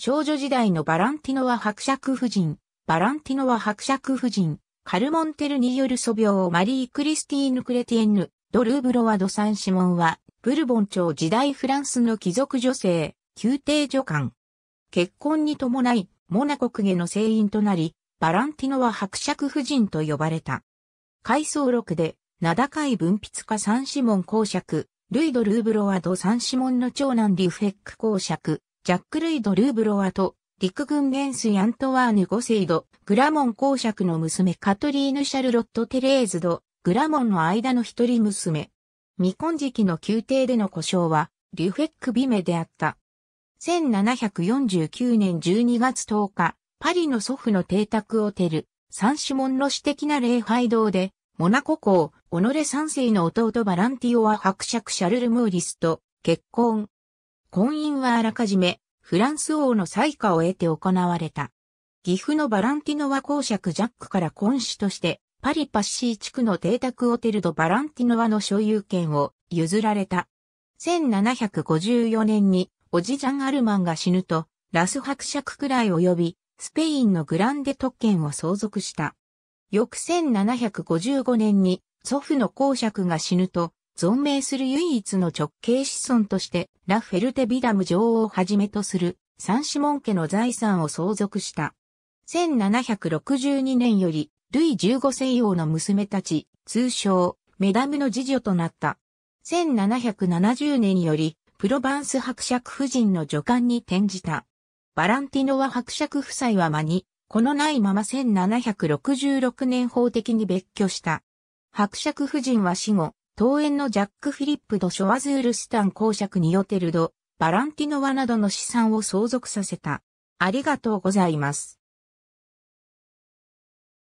少女時代のバランティノは伯爵夫人、バランティノは伯爵夫人、カルモンテルによる素描マリー・クリスティーヌ・クレティエンヌ、ドルーブロワ・ド・サン・シモンは、ブルボン朝時代フランスの貴族女性、宮廷女官。結婚に伴い、モナコ公家の聖員となり、バランティノは伯爵夫人と呼ばれた。回想録で、名高い文筆家サン・シモン公爵、ルイ・ド・ルーブロワ・ド・サン・シモンの長男リュフェック公爵、ジャック・ルイド・ルーブロワと、陸軍元帥アントワーヌ・ゴセイド、グラモン公爵の娘カトリーヌ・シャルロット・テレーズド、グラモンの間の一人娘。未婚時期の宮廷での故障は、リュフェック・ビメであった。1749年12月10日、パリの祖父の邸宅をテル、サンシモン的な礼拝堂で、モナコ公、己三世の弟バランティオは伯爵シャルル・ムーリスと結婚、婚姻はあらかじめ、フランス王の採可を得て行われた。岐阜のバランティノワ公爵ジャックから婚子として、パリパッシー地区の邸宅オテルド・バランティノワの所有権を譲られた。1754年に、おじジャン・アルマンが死ぬと、ラス伯爵くらい及び、スペインのグランデ特権を相続した。翌1755年に、祖父の公爵が死ぬと、存命する唯一の直系子孫として、ラ・フェルテ・ビダム女王をはじめとする、三子門家の財産を相続した。1762年より、ルイ15世王の娘たち、通称、メダムの次女となった。1770年より、プロバンス伯爵夫人の助官に転じた。バランティノは伯爵夫妻は間に、このないまま1766年法的に別居した。伯爵夫人は死後、桃園のジャック・フィリップ・ド・ショワズールスタン公爵によてるド、バランティノワなどの資産を相続させた。ありがとうございます。